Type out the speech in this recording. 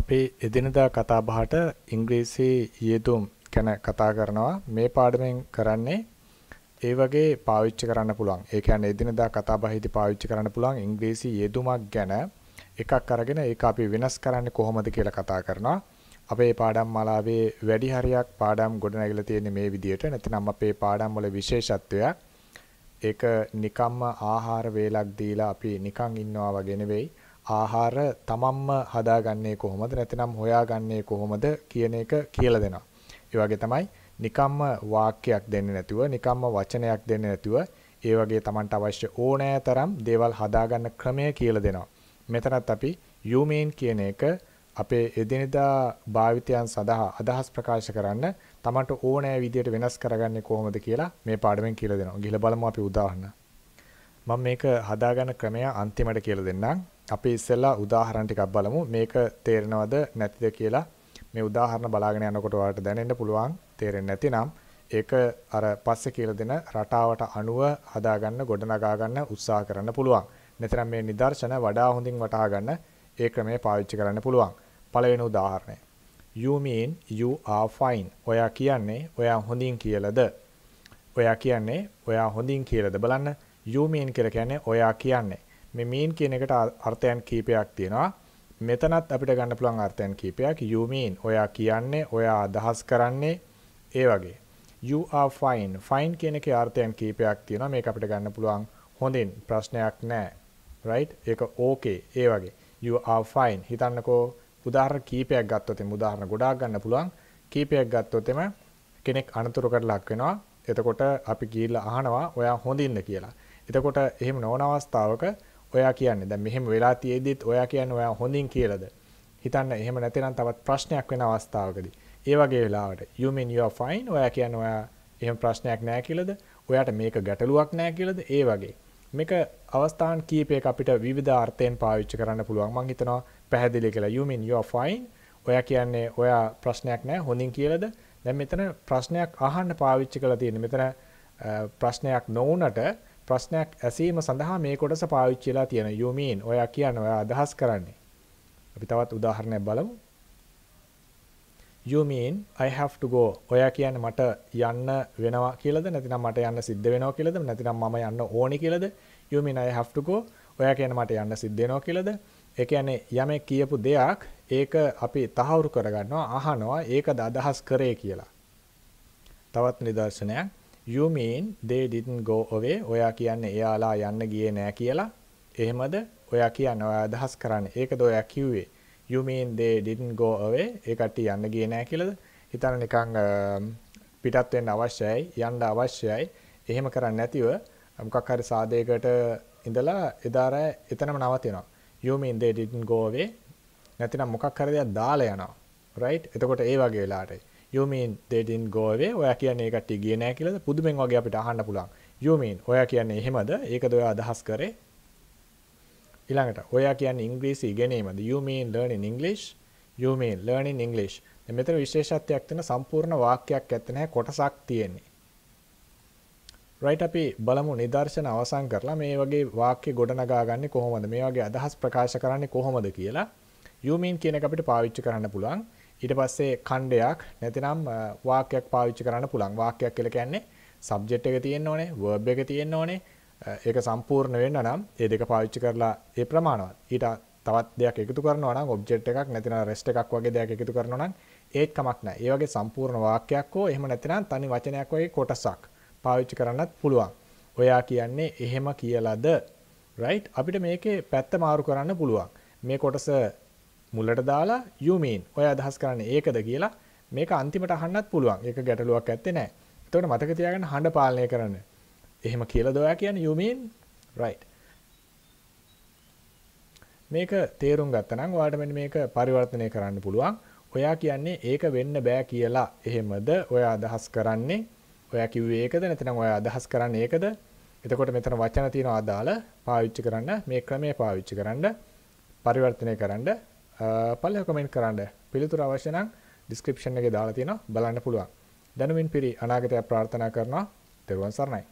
අපේ එදිනදා කතා බහට ඉංග්‍රීසි යෙදුම් ගැන කතා කරනවා. මේ පාඩමෙන් කරන්නේ ඒ වගේ පාවිච්චි කරන්න පුළුවන්. ඒ කියන්නේ එදිනදා කතා බහේදී පාවිච්චි කරන්න පුළුවන් ඉංග්‍රීසි යෙදුමක් ගැන එකක් අරගෙන ඒක අපි වෙනස් කරන්නේ කොහොමද කියලා කතා කරනවා. අපේ පාඩම් මාලාවේ වැඩි හරියක් පාඩම් ගොඩනැගිලා තියෙන්නේ මේ විදිහට. නැත්නම් අපේ පාඩම් වල විශේෂත්වයක් ඒක නිකම්ම ආහාර වේලක් දීලා අපි නිකන් ඉන්නවා වගේ නෙවෙයි. ආහාර තමන්ම හදාගන්නේ කොහොමද නැතිනම් හොයාගන්නේ කොහොමද කියන එක කියලා දෙනවා. ඒ වගේ තමයි නිකම්ම වාක්‍යයක් දෙන්නේ නැතුව නිකම්ම වචනයක් දෙන්නේ නැතුව ඒ වගේ තමන්ට අවශ්‍ය ඕනෑතරම් දේවල් හදාගන්න ක්‍රමය කියලා දෙනවා. මෙතනත් අපි you mean කියන එක අපේ එදිනෙදා භාවිතයන් සඳහා අදහස් ප්‍රකාශ කරන්න තමන්ට ඕනෑ විදියට වෙනස් කරගන්නේ කොහොමද කියලා මේ පාඩමෙන් කියලා දෙනවා. ගිහලා බලමු අපි උදාහරණ. මම මේක හදාගන්න ක්‍රමය අන්තිමට කියලා දෙන්නම්. අපි ඉස්සෙල්ලා උදාහරණ ටිකක් බලමු. මේක තේරෙනවද නැතිද කියලා මේ උදාහරණ බලාගෙන යනකොට ඔයාලට දැනෙන්න පුළුවන්. තේරෙන්නේ නැතිනම් ඒක අර පස්සේ කියලා දෙන රටාවට අනුව හදාගන්න, ගොඩනගා ගන්න උත්සාහ කරන්න පුළුවන්. නැත්නම් මේ නිදර්ශන වඩා හොඳින් වටහා ගන්න ඒ ක්‍රමය පාවිච්චි කරන්න පුළුවන්. පළවෙනි උදාහරණය. You mean you are fine. ඔයා කියන්නේ ඔයා හොඳින් කියලාද? ඔයා කියන්නේ ඔයා හොඳින් කියලාද බලන්න. You mean කියලා කියන්නේ ඔයා කියන්නේ. මේ mean කියන එකට අර්ථයන් කීපයක් තියෙනවා. මෙතනත් අපිට ගන්න පුළුවන් අර්ථයන් කීපයක්. you mean ඔයා කියන්නේ, ඔයා අදහස් කරන්නේ ඒ වගේ. you are fine. fine කියන එකේ අර්ථයන් කීපයක් තියෙනවා. මේක අපිට ගන්න පුළුවන් හොඳින් ප්‍රශ්නයක් නැහැ. right? ඒක okay ඒ වගේ. you are fine. හිතන්නකෝ උදාහරණ කීපයක් ගත්තොත් එමු උදාහරණ ගොඩාක් ගන්න පුළුවන්. කීපයක් ගත්තොත් එම කෙනෙක් අනතුරකට ලක් වෙනවා. එතකොට අපි ගිහිල්ලා අහනවා ඔයා හොඳින්ද කියලා. එතකොට එහෙම නොවන අවස්ථාවක ඔයා කියන්නේ දැන් මෙහෙම වෙලා තියෙද්දිත් ඔයා කියන්නේ ඔයා හොඳින් කියලාද හිතන්න එහෙම නැතිනම් තවත් ප්‍රශ්නයක් වෙන අවස්ථාවකදී ඒ වගේ වෙලාවට you mean you are fine ඔයා කියන්නේ ඔයා එහෙම ප්‍රශ්නයක් නැහැ කියලාද ඔයාට මේක ගැටලුවක් නැහැ කියලාද ඒ වගේ මේක අවස්ථාන් කීපයක අපිට විවිධ අර්ථයෙන් පාවිච්චි කරන්න පුළුවන් මම හිතනවා පැහැදිලි කියලා you mean you are fine ඔයා කියන්නේ ඔයා ප්‍රශ්නයක් නැහැ හොඳින් කියලාද දැන් මෙතන ප්‍රශ්නයක් අහන්න පාවිච්චි කරලා තියෙන්නේ මෙතන ප්‍රශ්නයක් නොවුනට ප්‍රශ්නයක් ඇසීම සඳහා මේ කොටස පාවිච්චි වෙලා තියෙන you mean ඔයා කියන ඔයා අදහස් කරන්නේ. අපි තවත් උදාහරණයක් බලමු. you mean I have to go ඔයා කියන්නේ මට යන්න වෙනවා කියලාද නැතිනම් මට යන්න සිද්ධ වෙනවා කියලාද නැතිනම් මම යන්න ඕනේ කියලාද you mean I have to go ඔයා කියන්නේ මට යන්න සිද්ධ වෙනවා කියලාද ඒ කියන්නේ යමෙක් කියපු දෙයක් ඒක අපි තහවුරු කරගන්නවා අහනවා ඒකද අදහස් කරේ කියලා. තවත් නිදර්ශනයක් You mean they didn't go away? ඔයා කියන්නේ එයාලා යන්න ගියේ නෑ කියලා. එහෙමද? ඔයා කියන ඔයා අදහස් කරන්නේ. ඒකද ඔයා කිව්වේ? You mean they didn't go away? ඒ කට්ටිය යන්න ගියේ නෑ කියලාද? හිතන්න නිකන් පිටත් වෙන්න අවශ්‍යයි, යන්න අවශ්‍යයි. එහෙම කරන්නේ නැතිව මොකක් හරි සාදයකට ඉඳලා එදාර එතනම නවතිනවා. You mean they didn't go away? නැතිනම් මොකක් හරි දෙයක් දාලා යනවා. right? එතකොට ඒ වගේ වෙලාවට යුමීන් දෙදින් ගෝවේ ඔයා කියන්නේ ඒකට ගියේ නෑ කියලාද පුදුමෙන් වගේ අපිට අහන්න පුළුවන් යුමීන් ඔයා කියන්නේ එහෙමද ඒකද ඔයා අදහස් කරේ ඊළඟට ඔයා කියන්නේ ඉංග්‍රීසි ඉගෙනීමද යුමීන් ලර්නින් ඉංග්‍රීසි යුමීන් ලර්නින් ඉංග්‍රීසි මෙතන විශේෂත්වයක් තියෙන සම්පූර්ණ වාක්‍යයක් ඇත්තේ නැහැ කොටසක් තියෙන්නේ රයිට් අපි බලමු නිදර්ශන අවසන් කරලා මේ වගේ වාක්‍ය ගොඩනගා ගන්නේ කොහොමද මේ වගේ අදහස් ප්‍රකාශ කරන්නේ කොහොමද කියලා you mean කියන එක අපිට පාවිච්චි කරන්න පුළුවන් ඊට පස්සේ ඛණ්ඩයක් නැතිනම් වාක්‍යයක් පාවිච්චි කරන්න පුළුවන්. වාක්‍යයක් කියලා කියන්නේ සබ්ජෙක්ට් එක තියෙන්න ඕනේ, verb එක තියෙන්න ඕනේ. ඒක සම්පූර්ණ වෙන්න නම් මේ දෙක පාවිච්චි කරලා ඒ ප්‍රමාණවත්. ඊට තවත් දෙයක් එකතු කරනවා නම් object එකක් නැතිනම් rest එකක් වගේ දෙයක් එකතු කරනවා නම් ඒත් කමක් නැහැ. ඒ වගේ සම්පූර්ණ වාක්‍යයක් හෝ එහෙම නැතිනම් තනි වචනයක් වගේ කොටසක් පාවිච්චි කරන්නත් පුළුවන්. ඔයා කියන්නේ එහෙම කියලාද right අපිට මේකේ පැත්ත මාරු කරන්න පුළුවන්. මේ කොටස මුලට දාලා you mean ඔය අදහස් කරන්නේ ඒකද කියලා මේක අන්තිමට අහන්නත් පුළුවන්. ඒක ගැටලුවක් ඇත්තේ නැහැ. එතකොට මතක තියාගන්න හඬ පාලනය කරන්න. එහෙම කියලාද ඔයා කියන්නේ you mean right. මේක තේරුම් ගත්තනම් ඔයාලට මෙන්න මේක පරිවර්තනය කරන්න පුළුවන්. ඔයා කියන්නේ ඒක වෙන්න බෑ කියලා. එහෙමද ඔයා අදහස් කරන්නේ? ඔයා කිව්වේ ඒකද නැත්නම් ඔයා අදහස් කරන්නේ ඒකද? එතකොට මෙතන වචන තියෙනවා අදාළ පාවිච්චි කරන්න මේ ක්‍රමය පාවිච්චි කරන්න පරිවර්තනය කරන්න පල්ලෙහා කමෙන්ට් කරන්න පිළිතුර අවශ්‍ය නම් ඩිස්ක්‍රිප්ෂන් එකේ දාලා තියෙනවා බලන්න පුළුවන්. දැනුමින් පිරි අනාගතය ප්‍රාර්ථනා කරනවා. තෙරුවන් සරණයි.